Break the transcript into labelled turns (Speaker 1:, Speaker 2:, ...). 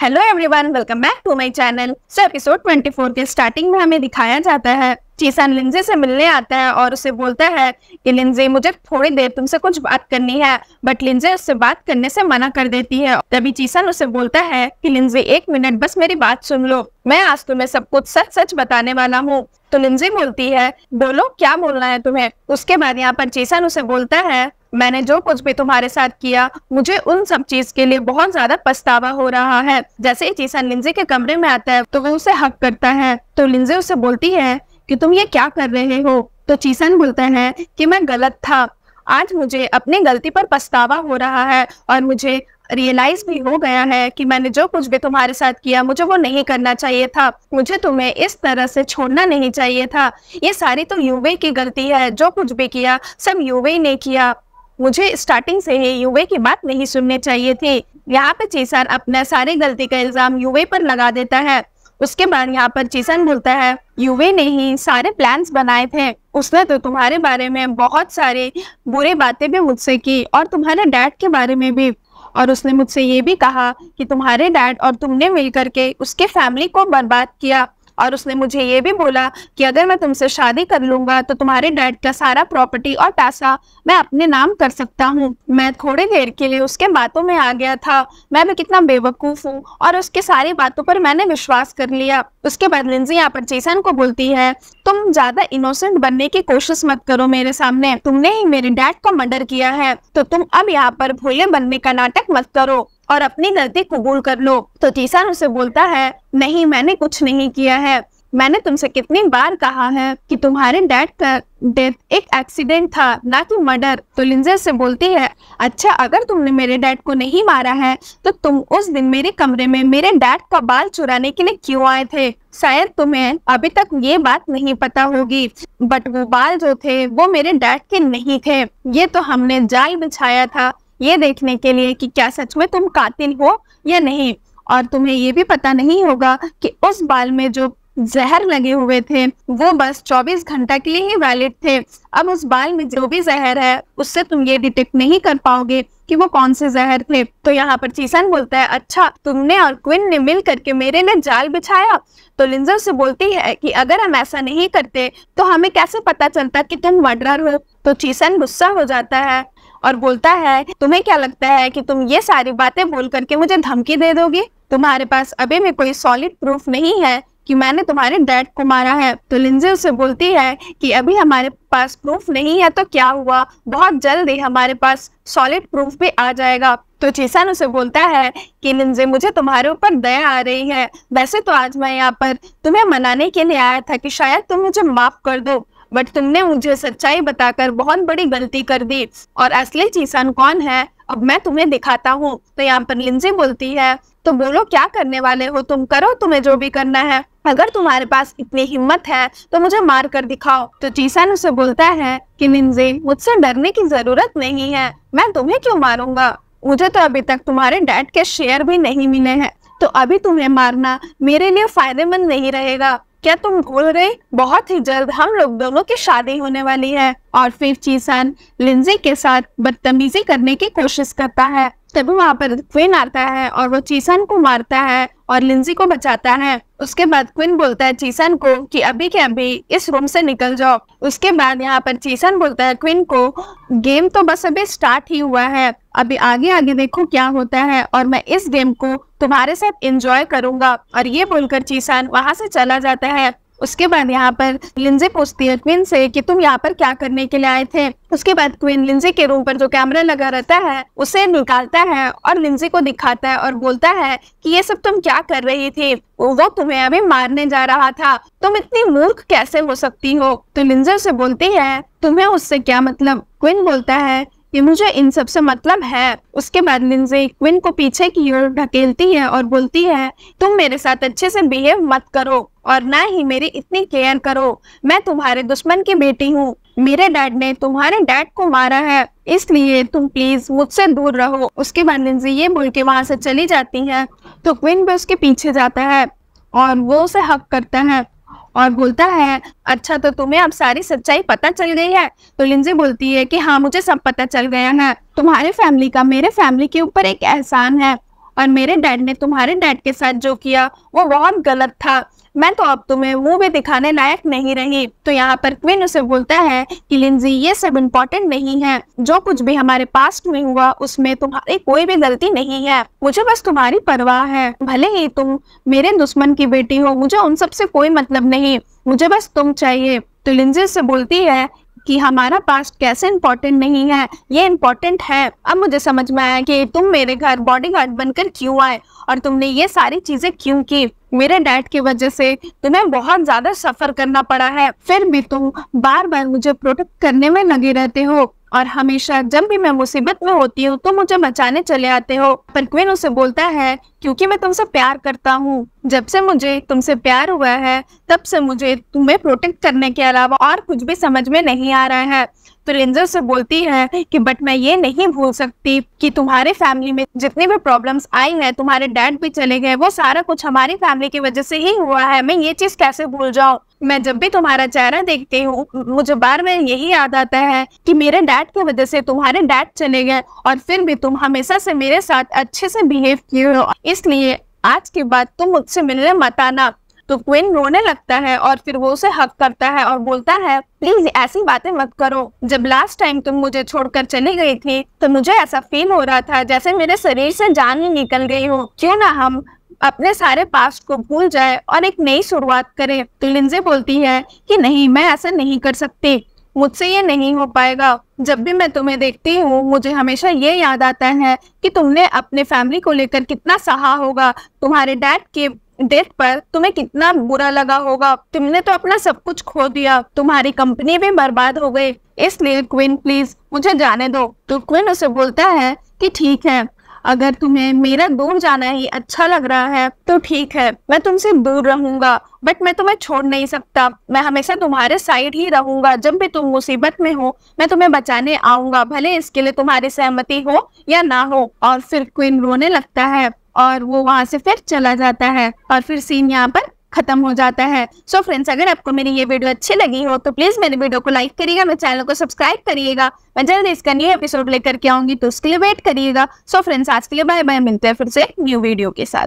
Speaker 1: hello everyone welcome back to my channel so episode 24 के starting में हमें दिखाया जाता है चीसन लिंजे से मिलने आता है और उसे बोलता है कि लिंजे मुझे थोड़ी देर तुमसे कुछ बात करनी है बट लिंजे उससे बात करने से मना कर देती है तभी चीसन उसे बोलता है कि लिंजे एक मिनट बस मेरी बात सुन लो मैं आज तुम्हें सब कुछ सच सच बताने वाला हूँ तो लिंजे बोलती है बोलो क्या बोलना है तुम्हें उसके बाद यहाँ पर चीसन उसे बोलता है मैंने जो कुछ भी तुम्हारे साथ किया मुझे उन सब चीज के लिए बहुत ज्यादा पछतावा हो रहा है जैसे ही चीसन लिंजे के कमरे में आता है तो वो उसे हक करता है तो लिंजे उसे बोलती है कि तुम ये क्या कर रहे हो तो चीसन बोलते हैं कि मैं गलत था आज मुझे अपनी गलती पर पछतावा हो रहा है और मुझे रियलाइज भी हो गया है कि मैंने जो कुछ भी तुम्हारे साथ किया मुझे वो नहीं करना चाहिए था मुझे तुम्हें इस तरह से छोड़ना नहीं चाहिए था ये सारी तो युवे की गलती है जो कुछ भी किया सब युवे ने किया मुझे स्टार्टिंग से ही युवे की बात नहीं सुननी चाहिए थी यहाँ पे चीसन अपने सारी गलती का इल्जाम युवे पर लगा देता है उसके बाद यहाँ पर चीसन बोलता है युवे ने ही सारे प्लान्स बनाए थे उसने तो तुम्हारे बारे में बहुत सारे बुरे बातें भी मुझसे की और तुम्हारे डैड के बारे में भी और उसने मुझसे ये भी कहा कि तुम्हारे डैड और तुमने मिल करके उसके फैमिली को बर्बाद किया और उसने मुझे ये भी बोला कि अगर मैं तुमसे शादी कर लूंगा तो तुम्हारे डैड का सारा प्रॉपर्टी और पैसा मैं अपने नाम कर सकता हूँ मैं थोड़ी देर के लिए उसके बातों में आ गया था मैं भी कितना बेवकूफ़ हूँ और उसके सारी बातों पर मैंने विश्वास कर लिया उसके बाद लिंजी यहाँ पर जेसन को बोलती है तुम ज्यादा इनोसेंट बनने की कोशिश मत करो मेरे सामने तुमने ही मेरे डैड को मर्डर किया है तो तुम अब यहाँ पर भोले बनने का नाटक मत करो और अपनी गलती कबूल कर लो तो जीसान उसे बोलता है नहीं मैंने कुछ नहीं किया है मैंने तुमसे कितनी बार कहा है कि तुम्हारे डैड का डेथ एक एक्सीडेंट था ना कि मर्डर तो लिंजे से बोलती है अच्छा अगर तुमने मेरे डैड को नहीं मारा है तो तुम उस दिन मेरे कमरे में मेरे डैड का बाल चुराने के लिए क्यों आए थे शायद तुम्हें अभी तक ये बात नहीं पता होगी बट वो बाल जो थे वो मेरे डैड के नहीं थे ये तो हमने जाल बिछाया था ये देखने के लिए कि क्या सच में तुम कातिल हो या नहीं और तुम्हें ये भी पता नहीं होगा कि उस बाल में जो जहर लगे हुए थे वो बस 24 घंटा के लिए ही वैलिड थे अब उस बाल में जो भी जहर है उससे तुम ये डिटेक्ट नहीं कर पाओगे कि वो कौन से जहर थे तो यहाँ पर चीसन बोलता है अच्छा तुमने और क्विन ने मिल करके मेरे लिए जाल बिछाया तो लिंजर से बोलती है कि अगर हम ऐसा नहीं करते तो हमें कैसे पता चलता कि तुम वर्डर हो तो चीसन गुस्सा हो जाता है और बोलता है तुम्हें क्या लगता है कि तुम ये सारी बातें बोल करके मुझे धमकी दे दोगे तुम्हारे पास अभी भी कोई सॉलिड प्रूफ नहीं है कि मैंने तुम्हारे डैड को मारा है तो लिंजे उसे बोलती है कि अभी हमारे पास प्रूफ नहीं है तो क्या हुआ बहुत जल्द ही हमारे पास सॉलिड प्रूफ भी आ जाएगा तो चीसन उसे बोलता है कि लिंजे मुझे तुम्हारे ऊपर दया आ रही है वैसे तो आज मैं यहाँ पर तुम्हें मनाने के लिए आया था कि शायद तुम मुझे माफ कर दो बट तुमने मुझे सच्चाई बताकर बहुत बड़ी गलती कर दी और असली चीसान कौन है अब मैं तुम्हें दिखाता हूँ तो यहाँ पर लिंजी बोलती है तो बोलो क्या करने वाले हो तुम करो तुम्हें जो भी करना है अगर तुम्हारे पास इतनी हिम्मत है तो मुझे मार कर दिखाओ तो चीसान उसे बोलता है कि लिंजे मुझसे डरने की जरूरत नहीं है मैं तुम्हें क्यों मारूंगा मुझे तो अभी तक तुम्हारे डैड के शेयर भी नहीं मिले हैं तो अभी तुम्हें मारना मेरे लिए फायदेमंद नहीं रहेगा क्या तुम भूल रहे बहुत ही जल्द हम लोग दोनों की शादी होने वाली है और फिर चीसन लिंजे के साथ बदतमीजी करने की कोशिश करता है तभी वहाँ पर क्विन आता है और वो चीसन को मारता है और लिंजी को बचाता है उसके बाद क्विन बोलता है चीसन को कि अभी के अभी इस रूम से निकल जाओ उसके बाद यहाँ पर चीसन बोलता है क्विन को गेम तो बस अभी स्टार्ट ही हुआ है अभी आगे आगे देखो क्या होता है और मैं इस गेम को तुम्हारे साथ एंजॉय करूंगा और ये बोलकर चीसन वहां से चला जाता है उसके बाद यहाँ पर लिंजे पूछती है क्विन से कि तुम यहाँ पर क्या करने के लिए आए थे उसके बाद क्विन लिंजे के रूम पर जो कैमरा लगा रहता है उसे निकालता है और लिंजे को दिखाता है और बोलता है कि ये सब तुम क्या कर रही थी वो तुम्हें अभी मारने जा रहा था तुम इतनी मूर्ख कैसे हो सकती हो तो लिंजे उसे बोलती है तुम्हें उससे क्या मतलब क्विन बोलता है कि मुझे इन सब से मतलब है उसके बाद लिंजे क्विन को पीछे की ओर ढकेलती है और बोलती है तुम मेरे साथ अच्छे से बिहेव मत करो और ना ही मेरी इतनी केयर करो मैं तुम्हारे दुश्मन की बेटी हूँ मेरे डैड ने तुम्हारे डैड को मारा है इसलिए तुम प्लीज मुझसे दूर रहो उसके बाद लिंजे ये बोल के वहां से चली जाती है तो क्विन भी उसके पीछे जाता है और वो उसे हक करता है और बोलता है अच्छा तो तुम्हें अब सारी सच्चाई पता चल गई है तो लिंजे बोलती है कि हाँ मुझे सब पता चल गया है तुम्हारे फैमिली का मेरे फैमिली के ऊपर एक एहसान है और मेरे डैड ने तुम्हारे डैड के साथ जो किया वो बहुत गलत था मैं तो अब तुम्हें मुंह भी दिखाने लायक नहीं रही तो यहाँ पर क्विन उसे बोलता है कि लिंजी ये सब इम्पोर्टेंट नहीं है जो कुछ भी हमारे पास्ट में हुआ उसमें तुम्हारी कोई भी गलती नहीं है मुझे बस तुम्हारी परवाह है भले ही तुम मेरे दुश्मन की बेटी हो मुझे उन सब से कोई मतलब नहीं मुझे बस तुम चाहिए तो लिंजी से बोलती है कि हमारा पास्ट कैसे इम्पोर्टेंट नहीं है ये इम्पोर्टेंट है अब मुझे समझ में आया कि तुम मेरे घर बॉडीगार्ड बनकर क्यों आए और तुमने ये सारी चीजें क्यों की मेरे डैड की वजह से तुम्हें बहुत ज्यादा सफर करना पड़ा है फिर भी तुम बार बार मुझे प्रोटेक्ट करने में लगे रहते हो और हमेशा जब भी मैं मुसीबत में होती हूँ तो मुझे बचाने चले आते हो पर क्वीन उसे बोलता है क्योंकि मैं तुमसे प्यार करता हूँ जब से मुझे तुमसे प्यार हुआ है तब से मुझे तुम्हें प्रोटेक्ट करने के अलावा और कुछ भी समझ में नहीं आ रहा है तो रेंजर से बोलती है कि बट मैं ये नहीं भूल सकती कि तुम्हारे फैमिली में जितने भी प्रॉब्लम्स आई हैं तुम्हारे डैड भी चले गए वो सारा कुछ हमारी फैमिली की वजह से ही हुआ है मैं ये चीज कैसे भूल जाऊँ मैं जब भी तुम्हारा चेहरा देखती हूँ मुझे बार बार यही याद आता है कि मेरे डैड की वजह से तुम्हारे डैड चले गए और फिर भी तुम हमेशा से मेरे साथ अच्छे से बिहेव किए हो इसलिए आज के बाद तुम मुझसे मिलने मत आना तो क्वीन रोने लगता है और फिर वो उसे हक करता है और बोलता है प्लीज ऐसी बातें मत करो जब लास्ट टाइम तुम मुझे छोड़कर चली गई थी तो मुझे ऐसा फील हो रहा था जैसे मेरे शरीर से जान ही निकल गई हो क्यों ना हम अपने सारे पास्ट को भूल जाए और एक नई शुरुआत करें तो लिंजे बोलती है कि नहीं मैं ऐसा नहीं कर सकती मुझसे ये नहीं हो पाएगा जब भी मैं तुम्हें देखती हूँ मुझे हमेशा ये याद आता है कि तुमने अपने फैमिली को लेकर कितना सहा होगा तुम्हारे डैड के डेथ पर तुम्हें कितना बुरा लगा होगा तुमने तो अपना सब कुछ खो दिया तुम्हारी कंपनी भी बर्बाद हो गई इसलिए क्वीन प्लीज मुझे जाने दो तो क्वीन उसे बोलता है कि ठीक है अगर तुम्हें मेरा दूर जाना ही अच्छा लग रहा है तो ठीक है मैं तुमसे दूर रहूंगा बट मैं तुम्हें छोड़ नहीं सकता मैं हमेशा तुम्हारे साइड ही रहूंगा जब भी तुम मुसीबत में हो मैं तुम्हें बचाने आऊंगा भले इसके लिए तुम्हारी सहमति हो या ना हो और फिर क्वीन रोने लगता है और वो वहाँ से फिर चला जाता है और फिर सीन यहाँ पर खत्म हो जाता है सो so फ्रेंड्स अगर आपको मेरी ये वीडियो अच्छी लगी हो तो प्लीज मेरे वीडियो को लाइक करिएगा मेरे चैनल को सब्सक्राइब करिएगा मैं जल्द इसका न्यू एपिसोड लेकर के आऊंगी तो उसके लिए वेट करिएगा सो so फ्रेंड्स आज के लिए बाय बाय मिलते हैं फिर से न्यू वीडियो के साथ